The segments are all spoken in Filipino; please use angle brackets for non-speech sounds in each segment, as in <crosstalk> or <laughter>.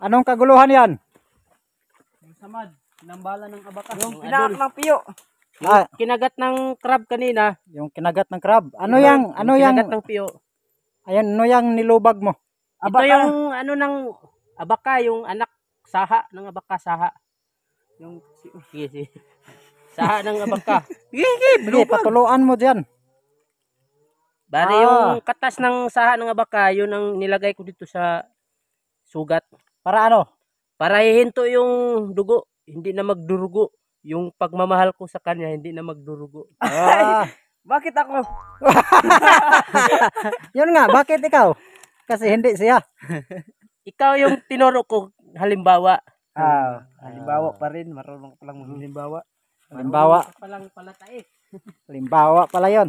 Anong kaguluhan yan? Yung samad, nambala ng abakas. Yung pinaak ng piyo. Ah. Kinagat ng crab kanina. Yung kinagat ng crab. Ano yung, yung ano yung... Kinagat ng piyo. Ayan, ano yung nilubag mo? Abaka. Ito yung ano ng abaka, yung anak saha ng abaka, saha. Yung si, si. Saha ng abaka. <laughs> Sige, bilubag. Patuluan mo diyan. Bali ah. yung katas ng saha ng abaka, yun ang nilagay ko dito sa sugat. Para ano? Para hihinto yung dugo. Hindi na magdurugo. Yung pagmamahal ko sa kanya, hindi na magdurugo. <laughs> Ah, bakit ako? <laughs> Yun nga, bakit ikaw? Kasi hindi siya. <laughs> ikaw yung tinuro ko, halimbawa. Ah, halimbawa pa rin. Marunong pa lang halimbawa. Halimbawa. Marunong ka palang palatae. Halimbawa pala yon.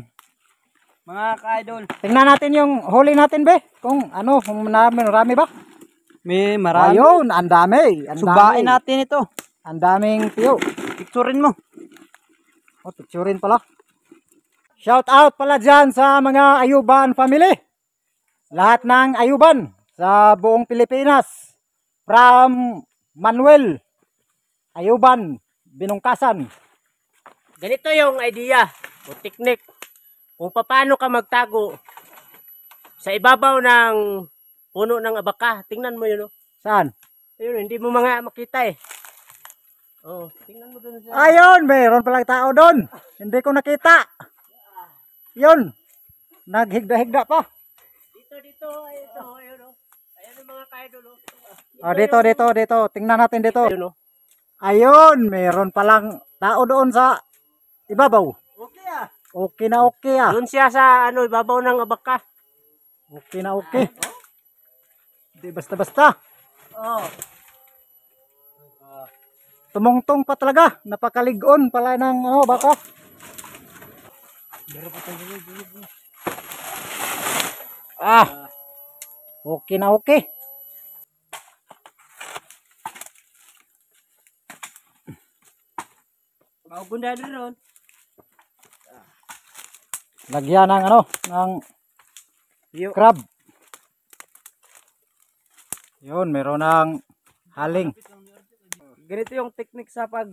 Mga ka-idol. Tingnan natin yung huli natin, be. Kung ano, kung marami, marami ba? May marami. Ayun, ang dami. Subain natin ito. Ang daming tiyo. Picturein mo. O, oh, picturein pala. Shout out pala dyan sa mga Ayuban family. Lahat ng Ayuban sa buong Pilipinas. From Manuel, Ayuban, Binungkasan. Ganito yung idea o technique kung paano ka magtago sa ibabaw ng puno ng abaka. Tingnan mo yun, oh. Saan? Ayun, hindi mo mga makita eh. Oh, tingnan mo doon. Ayun, mayroon pala tao doon. Hindi ko nakita. Yun. Naghigda-higda pa. Dito, dito. Ito, ayun, oh. Ayun oh. yung mga kaidol, oh. Oh, dito, dito, dito. Tingnan natin dito. Ayun, oh. Ayun, mayroon palang tao doon sa ibabaw. Okay ah. Okay na okay ah. Doon siya sa ano, ibabaw ng abaka. Okay na okay. Ah, oh. Hindi basta-basta. Oo. Oh. Tumungtong pa talaga. Napakaligon pala ng ano, oh, baka. Pero pa talaga. Ah. Okay na okay. Maubunda din ron. Lagyan ng ano, ng crab. Yun, meron ng haling. Ganito yung technique sa pag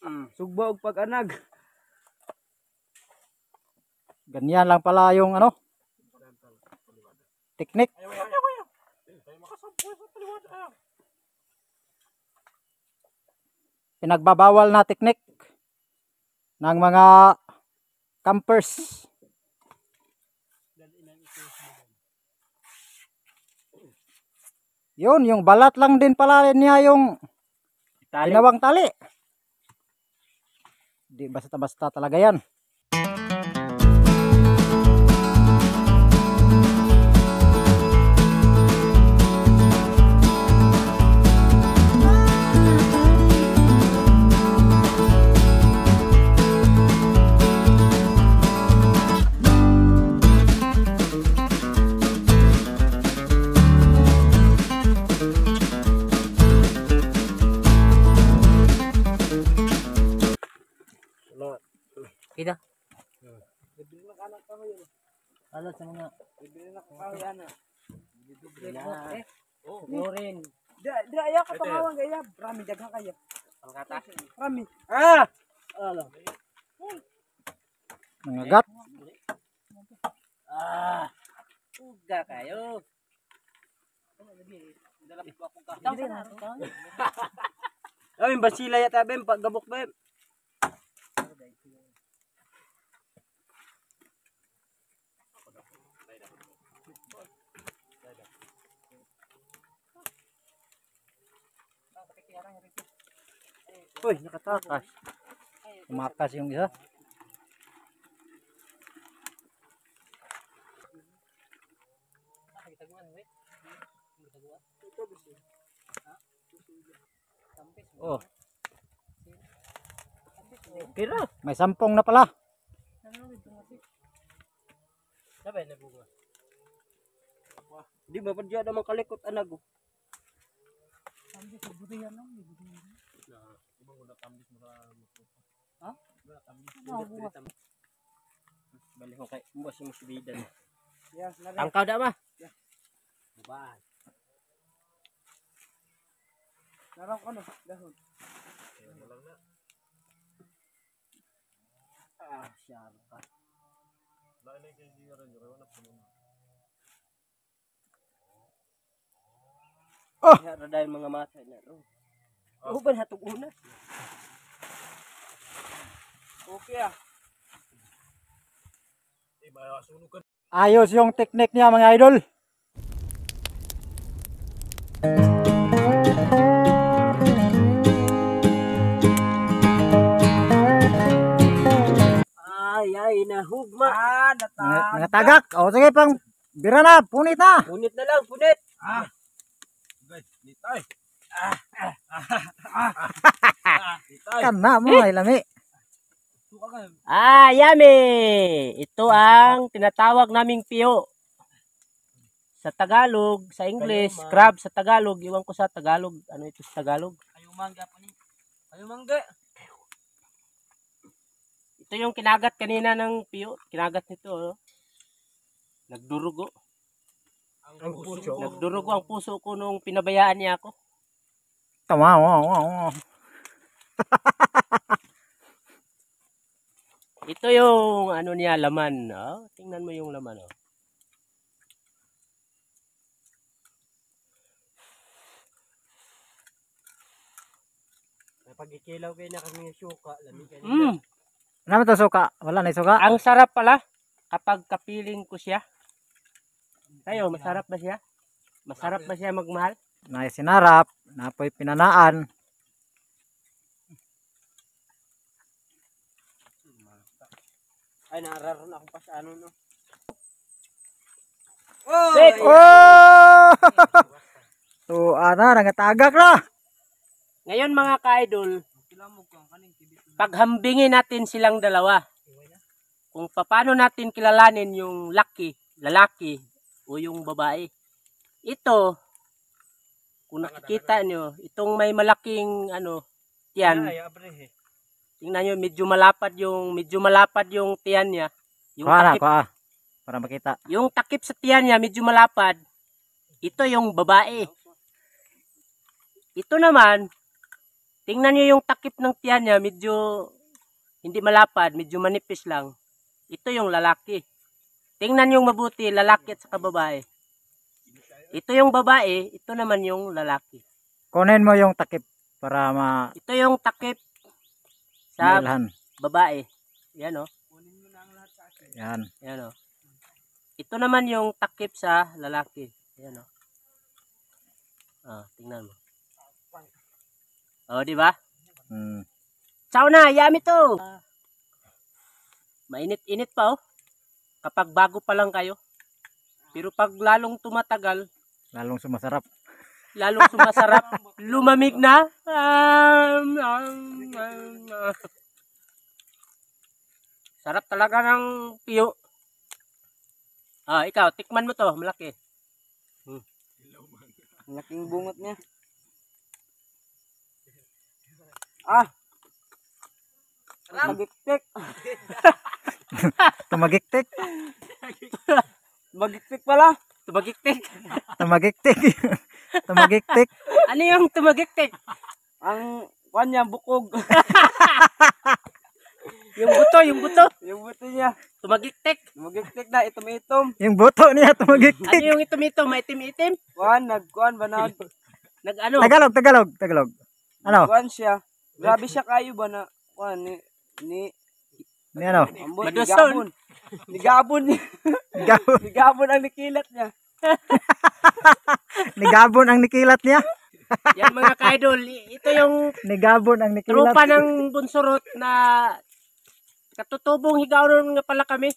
mm. sugba o pag-anag. Ganyan lang pala yung ano? Teknik. Pinagbabawal na technique ng mga campers. Yun, yung balat lang din pala niya yung tali. ginawang tali. Di basta-basta talaga yan. Alat sa ano mga... Bibili na kakaw Oh, ah. Ano? Bibili na. Oh, eh. Lorin. Daya ka pangawan gaya. Rami daghang kayo. Ang kata. Rami. Ah! Alo. Nangagat. Ah. Uga kayo. Dalam ko akong kakaw. Ang basila yata, Bem. Paggabok, Bem. Uy, nakatakas. Kumakas yung isa. Oh. Kira, may sampong na pala. Sabay na bugo. Di ba pa diya na makalikot anag? Sampai sa butihan lang, di butihan udah kambis Balik kok kayak mah? Ya, ya. ah, oh. Ya, yang mengamati nak. Oh. Uban hatog una. Okay ah. Ayos yung technique niya mga idol. Ay ay nahugma. Ah, natagak. Natagak. O sige pang bira na, punit na. Punit na lang, punit. Ah. Guys, nitay. Kana mo ay lami. Ah, yummy! Ito ang tinatawag naming piyo. Sa Tagalog, sa English, crab sa Tagalog. Iwan ko sa Tagalog. Ano ito sa Tagalog? Ayumangga po ni. Ayumangga. Ito yung kinagat kanina ng piyo. Kinagat nito. Oh. Nagdurugo. Ang puso. Nagdurugo ang puso ko nung pinabayaan niya ako. Tama, wow, wow, wow. <laughs> Ito yung ano niya, laman. Oh. Tingnan mo yung laman. Oh. Napagikilaw kayo na kami yung suka. Lamig kanina. Mm. Ano ba ito suka? Wala na suka? Ang sarap pala kapag kapiling ko siya. Tayo, masarap ba siya? Masarap ba siya magmahal? na sinarap, na po'y pinanaan. Ay, nararoon ako pa sa ano, no? Oh! Six! <laughs> Oh! so, ana, nangatagak na! Ngayon mga ka-idol, paghambingin natin silang dalawa. Kung paano natin kilalanin yung laki, lalaki, o yung babae. Ito, kung nakikita nyo, itong may malaking ano, tiyan. Tingnan nyo, medyo malapad yung, medyo malapad yung tiyan niya. Yung Kuha takip, kuha. Para makita. Yung takip sa tiyan niya, medyo malapad. Ito yung babae. Ito naman, tingnan nyo yung takip ng tiyan niya, medyo hindi malapad, medyo manipis lang. Ito yung lalaki. Tingnan yung mabuti, lalaki at saka babae. Ito yung babae, ito naman yung lalaki. Kunin mo yung takip para ma... Ito yung takip sa Nilhan. babae. Yan o. Oh. Kunin mo na ang lahat sa akin. Yan. Yan o. Oh. Ito naman yung takip sa lalaki. Yan o. Oh. Ah, tingnan mo. Oh, di ba? Hmm. Chow na, yummy to. Mainit-init pa oh. Kapag bago pa lang kayo. Pero pag lalong tumatagal, Lalong sumasarap. Lalong sumasarap. <laughs> Lumamig na. Um, um, um, uh. Sarap talaga ng piyo. Ah, ikaw, tikman mo to. Malaki. Hmm. Malaking bungot niya. Ah! Magiktik. <laughs> Tumagiktik. <laughs> Magiktik pala. Tumagiktik. <laughs> tumagiktik. <laughs> tumagiktik. ano yung tumagiktik? Ang kwan niya, bukog. <laughs> yung buto, yung buto. Yung buto niya. Tumagiktik. Tumagiktik na, itom-itom. Yung buto niya, tumagiktik. ano yung itom-itom? Maitim-itim? Kwan, nagkwan ba na? Nag ano? Tagalog, Tagalog, Tagalog. Ano? Kwan siya. Grabe siya kayo ba na, kwan, ni, ni, ni ano? Ambon, ni Gabon. Ni Gabon. ni Gabon ang nikilat niya. <laughs> Nigabon ang nikilat niya. <laughs> Yan mga kaidol, ito yung Nigabon ang nikilat. Tropa ng bunsurot na katutubong higaonon nga pala kami.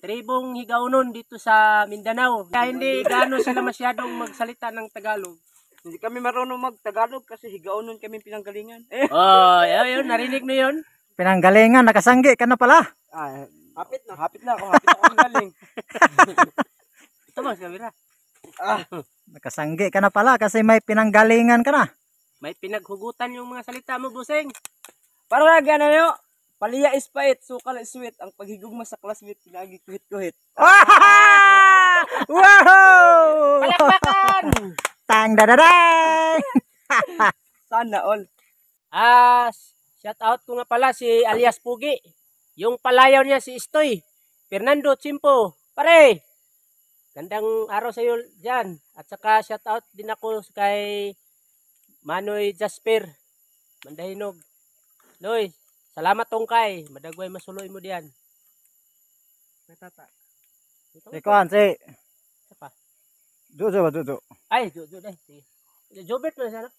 Tribong higaonon dito sa Mindanao. Kaya hindi gaano sila masyadong magsalita ng Tagalog. Hindi kami marunong mag-Tagalog kasi higaonon kami pinanggalingan. Eh. <laughs> Oh, yun, yun, narinig mo yun? Pinanggalingan, nakasanggi ka na pala. Ah, hapit na, hapit na ako, hapit ako ng galing. Tama si kamera. Ah, <laughs> nakasanggi ka na pala kasi may pinanggalingan ka na. May pinaghugutan yung mga salita mo, Buseng. Para gana nyo, paliya is pait, sukal is sweet. Ang paghigugma sa classmate, pinagikuhit-kuhit. Ah! <laughs> wow! Palakpakan! <laughs> Tang dadadang! Sana all. Ah, shout out ko nga pala si alias Pugi. Yung palayaw niya si Istoy. Fernando Chimpo. Pare! Gandang araw sa iyo dyan. At saka shout out din ako kay Manoy Jasper Mandahinog. Noy, salamat tongkay. Madagway masuloy mo diyan. May tata. Ikaw si. Sapa? Jojo ba Jojo? Ay, Jojo dai. Sige. Jobert na sana.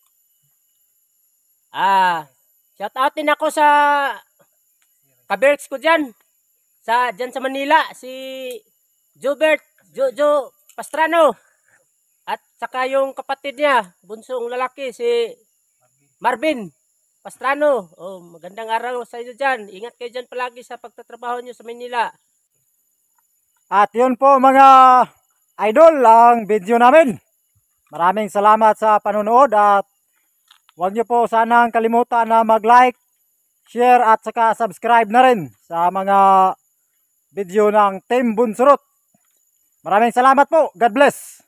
Ah, shout out din ako sa Kaberks ko diyan. Sa diyan sa Manila si Jobert Jojo Pastrano. At saka yung kapatid niya, bunsong lalaki, si Marvin Pastrano. Oh, magandang araw sa inyo dyan. Ingat kayo dyan palagi sa pagtatrabaho nyo sa Manila. At yun po mga idol ang video namin. Maraming salamat sa panonood at huwag niyo po sanang kalimutan na mag-like, share at saka subscribe na rin sa mga video ng Team Bunsurot. Maraming salamat po. God bless.